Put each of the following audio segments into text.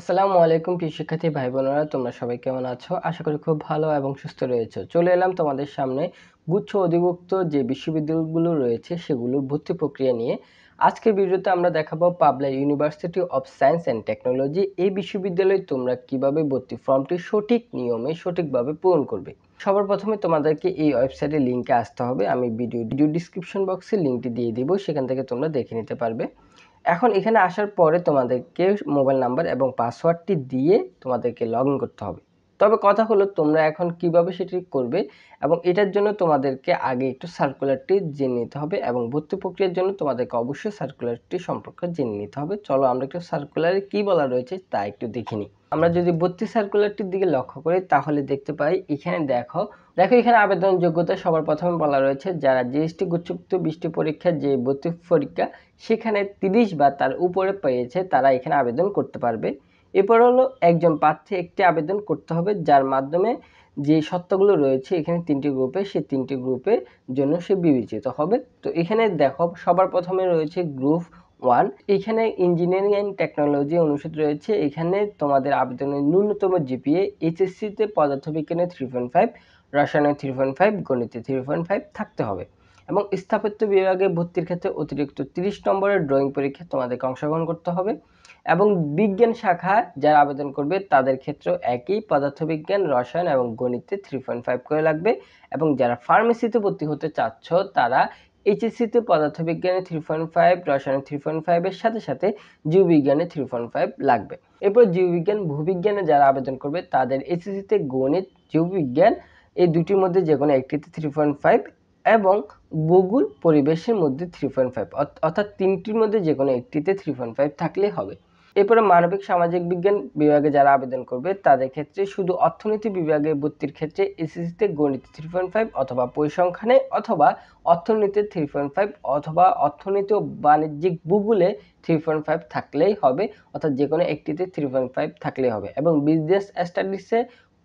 আসসালামু আলাইকুম প্রিয় শিক্ষার্থী ভাই বোনেরা তোমরা সবাই কেমন আছো আশা করি খুব ভালো এবং সুস্থ রয়েছে চলে এলাম তোমাদের সামনে গুচ্ছ অধিভুক্ত যে বিশ্ববিদ্যালয়গুলো রয়েছে সেগুলোর ভর্তি প্রক্রিয়া নিয়ে আজকের ভিডিওতে আমরা দেখাবো Pabna university of science and technology এই বিশ্ববিদ্যালয়ে তোমরা কিভাবে ভর্তি ফর্মটি সঠিক নিয়মে সঠিকভাবে পূরণ করবে সবার প্রথমে তোমাদেরকে এই ওয়েবসাইটে লিঙ্কে আসতে হবে আমি ভিডিও ভিডিও ডিসক্রিপশন বক্সে লিঙ্কটি দিয়ে দিব সেখান থেকে তোমরা দেখে নিতে পারবে এখন এখানে আসার পরে তোমাদেরকে মোবাইল নাম্বার এবং পাসওয়ার্ডটি দিয়ে তোমাদেরকে লগ করতে হবে তবে কথা হলো তোমরা এখন কিভাবে সেটি করবে এবং এটার জন্য তোমাদেরকে আগে একটু সার্কুলারটি জেনে নিতে হবে এবং ভর্তি প্রক্রিয়ার জন্য তোমাদেরকে অবশ্যই সার্কুলারটি সম্পর্কে জেনে নিতে হবে চলো আমরা একটু সার্কুলারে কী বলা রয়েছে তা একটু দেখে নিই আমরা যদি বত্রিশ সার্কুলারটির দিকে লক্ষ্য করি তাহলে দেখতে পাই এখানে দেখো দেখো এখানে আবেদন যোগ্যতা সবার প্রথমে বলা রয়েছে যারা জিএসটি গুচ্ছুক্ত বৃষ্টি পরীক্ষা যে বত্রিশ পরীক্ষা সেখানে তিরিশ বা তার উপরে পেয়েছে তারা এখানে আবেদন করতে পারবে এরপর হলো একজন প্রার্থী একটি আবেদন করতে হবে যার মাধ্যমে যে সত্যগুলো রয়েছে এখানে তিনটি গ্রুপে সে তিনটি গ্রুপের জন্য সে বিবেচিত হবে তো এখানে দেখো সবার প্রথমে রয়েছে গ্রুপ ওয়ান এখানে ইঞ্জিনিয়ারিং অ্যান্ড টেকনোলজি অনুষদ রয়েছে এখানে তোমাদের আবেদনের ন্যূনতম জিপিএ এইচএসসিতে পদার্থবিজ্ঞানে থ্রি পয়েন্ট ফাইভ রসায়নে থ্রি পয়েন্ট ফাইভ গণিতে থ্রি পয়েন্ট ফাইভ থাকতে হবে এবং স্থাপত্য বিভাগে ভর্তির ক্ষেত্রে অতিরিক্ত তিরিশ নম্বরের ড্রয়িং পরীক্ষায় তোমাদেরকে অংশগ্রহণ করতে হবে এবং বিজ্ঞান শাখা যারা আবেদন করবে তাদের ক্ষেত্রেও একই পদার্থবিজ্ঞান রসায়ন এবং গণিতে থ্রি পয়েন্ট ফাইভ করে লাগবে এবং যারা ফার্মেসিতে ভর্তি হতে চাচ্ছ তারা এইচএসসিতে পদার্থবিজ্ঞানে থ্রি পয়েন্ট ফাইভ রসায়ন থ্রি পয়েন্ট ফাইভের সাথে সাথে জীববিজ্ঞানে থ্রি পয়েন্ট ফাইভ লাগবে এরপর জীববিজ্ঞান ভূবিজ্ঞানে যারা আবেদন করবে তাদের এইচএসসিতে গণিত জীববিজ্ঞান এই দুটির মধ্যে যে কোনো একটিতে থ্রি পয়েন্ট ফাইভ এবং ভূগোল পরিবেশের মধ্যে থ্রি পয়েন্ট ফাইভ অর্থাৎ তিনটির মধ্যে যে কোনো একটিতে থ্রি পয়েন্ট ফাইভ থাকলেই হবে এরপরে মানবিক সামাজিক বিজ্ঞান বিভাগে যারা আবেদন করবে তাদের ক্ষেত্রে শুধু অর্থনীতি বিভাগে ভর্তির ক্ষেত্রে এসএসসিতে গণিত থ্রি পয়েন্ট ফাইভ অথবা পরিসংখ্যানে অথবা অর্থনীতি থ্রি পয়েন্ট ফাইভ অথবা অর্থনীতি ও বাণিজ্যিক ভূগোলে থ্রি পয়েন্ট ফাইভ থাকলেই হবে অর্থাৎ যে কোনো একটিতে থ্রি পয়েন্ট ফাইভ থাকলেই হবে এবং বিজনেস স্টাডিসে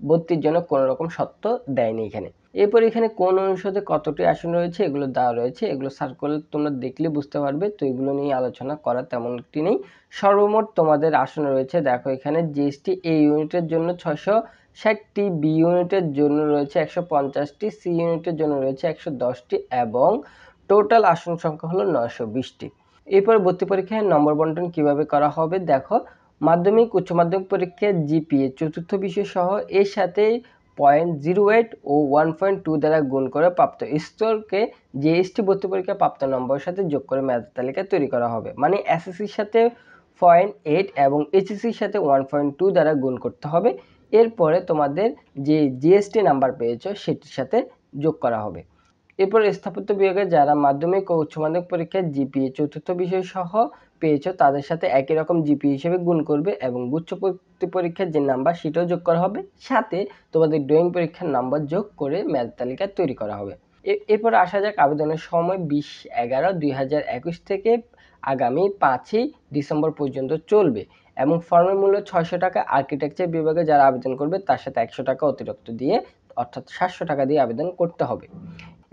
ভর্তির কোনো রকম সত্য দেয়নি এখানে এরপর এখানে কোন অনুষদে কতটি আসন রয়েছে এগুলো দেওয়া রয়েছে এগুলো সার্কল তোমরা দেখলে বুঝতে পারবে তো এগুলো নিয়ে আলোচনা করা তেমন একটি নেই সর্বমোট তোমাদের আসন রয়েছে দেখো এখানে জিএসটি এ ইউনিটের জন্য ছশো ষাটটি বি ইউনিটের জন্য রয়েছে একশো পঞ্চাশটি সি ইউনিটের জন্য রয়েছে একশো দশটি এবং টোটাল আসন সংখ্যা হলো নয়শো বিশটি এরপর ভর্তি পরীক্ষায় নম্বর বন্টন কিভাবে করা হবে দেখো মাধ্যমিক উচ্চ মাধ্যমিক পরীক্ষায় জিপিএ চতুর্থ বিষয় সহ এর সাথে পয়েন্ট জিরো এইট ও ওয়ান পয়েন্ট টু দ্বারা গুণ করে প্রাপ্ত স্তরকে জিএসটি ভর্তি পরীক্ষা প্রাপ্ত নম্বরের সাথে যোগ করে মেধ তালিকা তৈরি করা হবে মানে এসএসসির সাথে পয়েন্ট এইট এবং এইচএসসির সাথে ওয়ান পয়েন্ট টু দ্বারা গুণ করতে হবে এরপরে তোমাদের যে জিএসটি নাম্বার পেয়েছো সেটির সাথে যোগ করা হবে এরপর স্থাপত্য বিভাগে যারা মাধ্যমিক ও উচ্চ মাধ্যমিক পরীক্ষায় জিপিএ চতুর্থ বিষয় সহ পেয়েছো তাদের সাথে একই রকম জিপি হিসেবে গুণ করবে এবং গুচ্ছ পরীক্ষার যে নাম্বার সেটাও যোগ করা হবে সাথে তোমাদের ড্রয়িং পরীক্ষার নাম্বার যোগ করে ম্যাথ তালিকা তৈরি করা হবে এরপর আসা যাক আবেদনের সময় বিশ এগারো দুই থেকে আগামী পাঁচই ডিসেম্বর পর্যন্ত চলবে এবং ফর্মের মূল্য ছয়শো টাকা আর্কিটেকচার বিভাগে যারা আবেদন করবে তার সাথে একশো টাকা অতিরিক্ত দিয়ে অর্থাৎ সাতশো টাকা দিয়ে আবেদন করতে হবে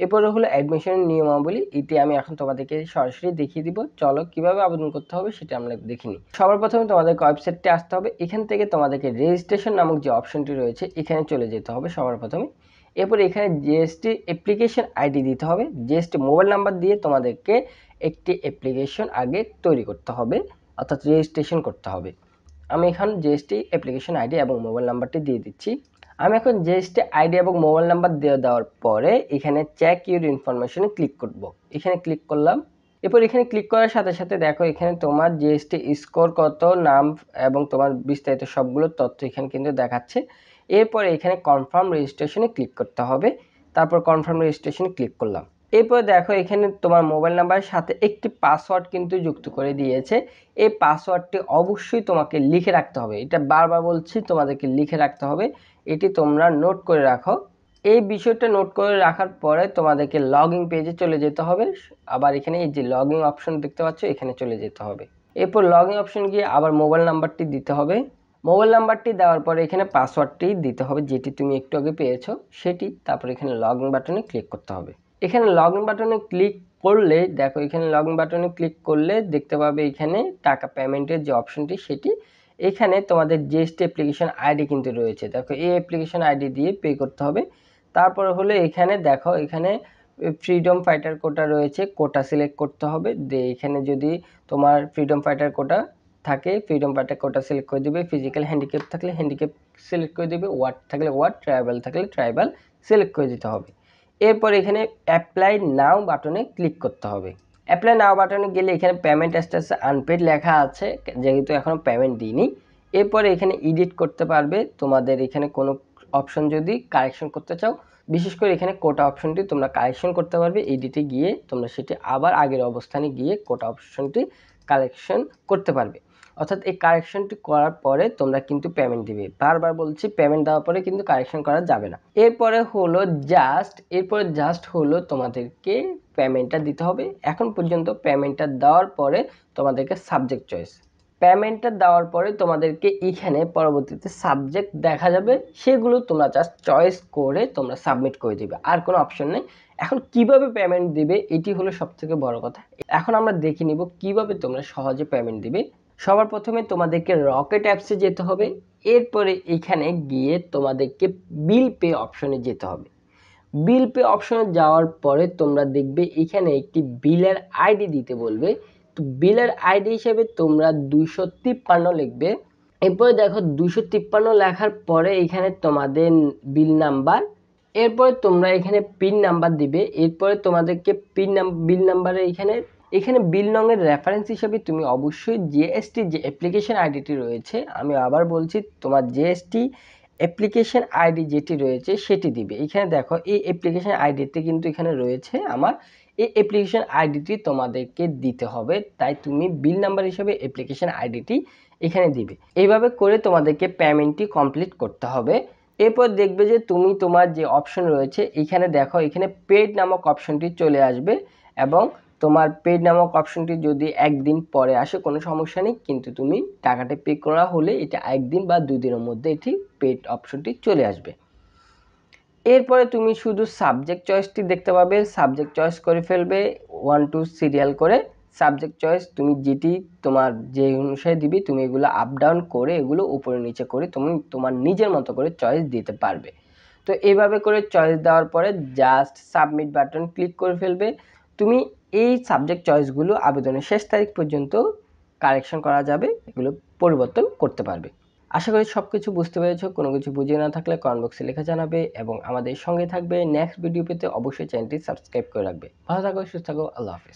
এরপরে হলো অ্যাডমিশনের নিয়মাবলী এতে আমি এখন তোমাদেরকে সরাসরি দেখিয়ে দিব চলো কিভাবে আবেদন করতে হবে সেটা আমরা দেখে নিই সবার প্রথমে তোমাদেরকে ওয়েবসাইটটি আসতে হবে এখান থেকে তোমাদেরকে রেজিস্ট্রেশন নামক যে অপশনটি রয়েছে এখানে চলে যেতে হবে সবার প্রথমে এরপর এখানে জিএসটি অ্যাপ্লিকেশন আইডি দিতে হবে জিএসটি মোবাইল নাম্বার দিয়ে তোমাদেরকে একটি অ্যাপ্লিকেশন আগে তৈরি করতে হবে অর্থাৎ রেজিস্ট্রেশন করতে হবে আমি এখানে জিএসটি অ্যাপ্লিকেশন আইডি এবং মোবাইল নাম্বারটি দিয়ে দিচ্ছি আমি এখন জিএসটি আইডি এবং মোবাইল নাম্বার দিয়ে দেওয়ার পরে এখানে চেক ইউর ইনফরমেশনে ক্লিক করব এখানে ক্লিক করলাম এরপর এখানে ক্লিক করার সাথে সাথে দেখো এখানে তোমার জিএসটি স্কোর কত নাম এবং তোমার বিস্তারিত সবগুলো তথ্য এখানে কিন্তু দেখাচ্ছে এরপরে এখানে কনফার্ম রেজিস্ট্রেশনে ক্লিক করতে হবে তারপর কনফার্ম রেজিস্ট্রেশনে ক্লিক করলাম এরপর দেখো এখানে তোমার মোবাইল নাম্বারের সাথে একটি পাসওয়ার্ড কিন্তু যুক্ত করে দিয়েছে এই পাসওয়ার্ডটি অবশ্যই তোমাকে লিখে রাখতে হবে এটা বারবার বলছি তোমাদেরকে লিখে রাখতে হবে এটি তোমরা নোট করে রাখো এই বিষয়টা নোট করে রাখার পরে তোমাদেরকে ইন পেজে চলে যেতে হবে আবার এখানে এই যে লগইন অপশন দেখতে পাচ্ছ এখানে চলে যেতে হবে এরপর ইন অপশন গিয়ে আবার মোবাইল নাম্বারটি দিতে হবে মোবাইল নাম্বারটি দেওয়ার পরে এখানে পাসওয়ার্ডটি দিতে হবে যেটি তুমি একটু আগে পেয়েছো সেটি তারপর এখানে লগ ইন বাটনে ক্লিক করতে হবে এখানে লগ ইন বাটনে ক্লিক করলে দেখো এখানে লগ ইন বাটনে ক্লিক করলে দেখতে পাবে এখানে টাকা পেমেন্টের যে অপশনটি সেটি এখানে তোমাদের জিএসটি অ্যাপ্লিকেশন আইডি কিন্তু রয়েছে দেখো এই অ্যাপ্লিকেশন আইডি দিয়ে পে করতে হবে তারপরে হলো এখানে দেখো এখানে ফ্রিডম ফাইটার কোটা রয়েছে কোটা সিলেক্ট করতে হবে দে এখানে যদি তোমার ফ্রিডম ফাইটার কোটা থাকে ফ্রিডম ফাইটার কোটা সিলেক্ট করে দেবে ফিজিক্যাল হ্যান্ডিক্যাপ থাকলে হ্যান্ডিক্যাপ সিলেক্ট করে দেবে ওয়ার্ড থাকলে ওয়ার্ড ট্রাইবাল থাকলে ট্রাইবাল সিলেক্ট করে দিতে হবে এরপর এখানে অ্যাপ্লাই নাও বাটনে ক্লিক করতে হবে অ্যাপ্লাই নাও বাটনে গেলে এখানে পেমেন্ট স্ট্যাটাস আনপেড লেখা আছে যেহেতু এখনও পেমেন্ট দিইনি এরপরে এখানে এডিট করতে পারবে তোমাদের এখানে কোনো অপশন যদি কারেকশন করতে চাও বিশেষ করে এখানে কোটা অপশনটি তোমরা কারেকশন করতে পারবে এডিটে গিয়ে তোমরা সেটি আবার আগের অবস্থানে গিয়ে কোটা অপশনটি কালেকশন করতে পারবে অর্থাৎ এই কারেকশনটি করার পরে তোমরা কিন্তু পেমেন্ট দিবে বারবার বলছি পেমেন্ট দেওয়ার পরে কিন্তু কারেকশন করা যাবে না এরপরে হলো জাস্ট এরপরে জাস্ট হলো তোমাদেরকে পেমেন্টটা দিতে হবে এখন পর্যন্ত পেমেন্টটা দেওয়ার পরে তোমাদেরকে সাবজেক্ট চয়েস পেমেন্টটা দেওয়ার পরে তোমাদেরকে এখানে পরবর্তীতে সাবজেক্ট দেখা যাবে সেগুলো তোমরা জাস্ট চয়েস করে তোমরা সাবমিট করে দিবে আর কোনো অপশন নেই এখন কিভাবে পেমেন্ট দিবে এটি হলো সবথেকে বড় কথা এখন আমরা দেখে নিব কিভাবে তোমরা সহজে পেমেন্ট দিবে সবার প্রথমে তোমাদেরকে রকেট অ্যাপসে যেতে হবে এরপরে এখানে গিয়ে তোমাদেরকে বিল পে অপশনে যেতে হবে বিল পে অপশনে যাওয়ার পরে তোমরা দেখবে এখানে একটি বিলের আইডি দিতে বলবে তো বিলের আইডি হিসেবে তোমরা দুইশো তিপ্পান্ন লিখবে এরপরে দেখো দুইশো তিপ্পান্ন লেখার পরে এখানে তোমাদের বিল নাম্বার এরপরে তোমরা এখানে পিন নাম্বার দিবে এরপরে তোমাদেরকে পিন বিল নাম্বারে এখানে এখানে বিল নংয়ের রেফারেন্স হিসেবে তুমি অবশ্যই জিএসটি যে অ্যাপ্লিকেশন আইডিটি রয়েছে আমি আবার বলছি তোমার জিএসটি অ্যাপ্লিকেশন আইডি যেটি রয়েছে সেটি দিবে এখানে দেখো এই অ্যাপ্লিকেশন আইডিতে কিন্তু এখানে রয়েছে আমার এই অ্যাপ্লিকেশন আইডিটি তোমাদেরকে দিতে হবে তাই তুমি বিল নাম্বার হিসেবে অ্যাপ্লিকেশন আইডিটি এখানে দিবে এইভাবে করে তোমাদেরকে পেমেন্টটি কমপ্লিট করতে হবে এরপর দেখবে যে তুমি তোমার যে অপশন রয়েছে এখানে দেখো এখানে পেড নামক অপশনটি চলে আসবে এবং তোমার পেড নামক অপশনটি যদি একদিন পরে আসে কোনো সমস্যা নেই কিন্তু তুমি টাকাটা পে করা হলে এটা একদিন বা দুই দিনের মধ্যে এটি পেড অপশনটি চলে আসবে এরপরে তুমি শুধু সাবজেক্ট চয়েসটি দেখতে পাবে সাবজেক্ট চয়েস করে ফেলবে ওয়ান টু সিরিয়াল করে সাবজেক্ট চয়েস তুমি যেটি তোমার যে অনুসারে দিবি তুমি এগুলো আপ ডাউন করে এগুলো উপরে নিচে করে তুমি তোমার নিজের মতো করে চয়েস দিতে পারবে তো এইভাবে করে চয়েস দেওয়ার পরে জাস্ট সাবমিট বাটন ক্লিক করে ফেলবে তুমি এই সাবজেক্ট চয়েসগুলো আবেদনের শেষ তারিখ পর্যন্ত কারেকশন করা যাবে এগুলো পরিবর্তন করতে পারবে আশা করি সব কিছু বুঝতে পেরেছ কোনো কিছু বুঝিয়ে না থাকলে কমেন্ট বক্সে লেখা জানাবে এবং আমাদের সঙ্গে থাকবে নেক্সট ভিডিও পেতে অবশ্যই চ্যানেলটি সাবস্ক্রাইব করে রাখবে ভালো থাকো সুস্থ থাকো আল্লাহ হাফিজ